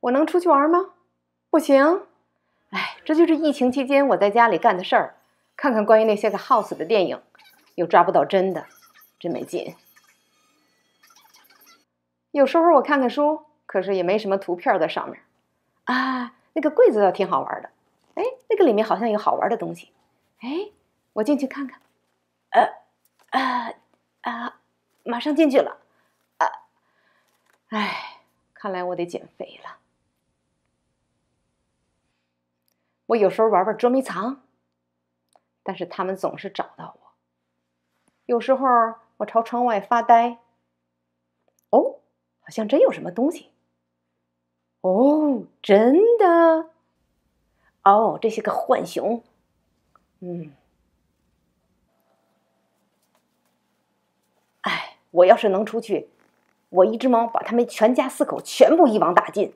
我能出去玩吗？不行，哎，这就是疫情期间我在家里干的事儿。看看关于那些个耗 e 的电影，又抓不到真的，真没劲。有时候我看看书，可是也没什么图片在上面。啊，那个柜子倒挺好玩的，哎，那个里面好像有好玩的东西，哎，我进去看看。呃，呃，啊，马上进去了。啊，哎，看来我得减肥了。我有时候玩玩捉迷藏，但是他们总是找到我。有时候我朝窗外发呆。哦，好像真有什么东西。哦，真的。哦，这些个浣熊。嗯。哎，我要是能出去，我一只猫把他们全家四口全部一网打尽。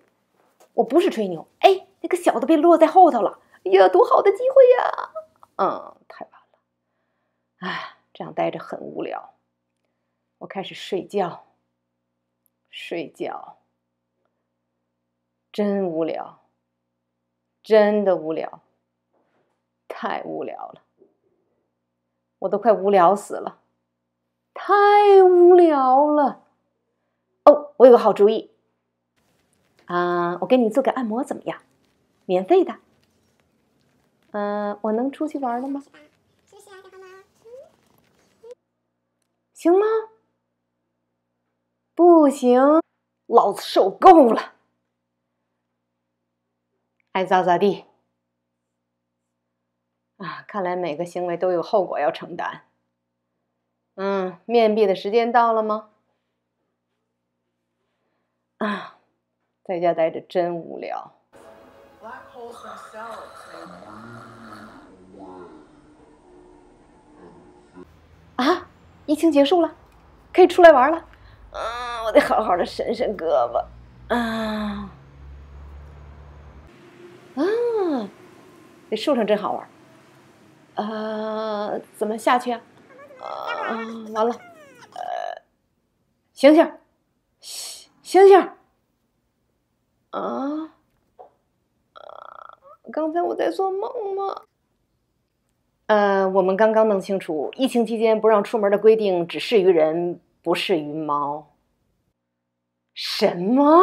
我不是吹牛。哎。那个小的被落在后头了，哎呀，多好的机会呀！嗯，太晚了，哎，这样待着很无聊，我开始睡觉，睡觉，真无聊，真的无聊，太无聊了，我都快无聊死了，太无聊了，哦，我有个好主意，啊，我给你做个按摩怎么样？免费的，嗯，我能出去玩了吗？行吗？不行，老子受够了，爱咋咋地。啊，看来每个行为都有后果要承担。嗯，面壁的时间到了吗？啊，在家待着真无聊。啊！疫情结束了，可以出来玩了。嗯，我得好好的伸伸胳膊。啊，啊，那树上真好玩。啊，怎么下去啊？啊，完了！醒醒，醒醒！啊！刚才我在做梦吗？呃，我们刚刚弄清楚，疫情期间不让出门的规定只适于人，不适于猫。什么？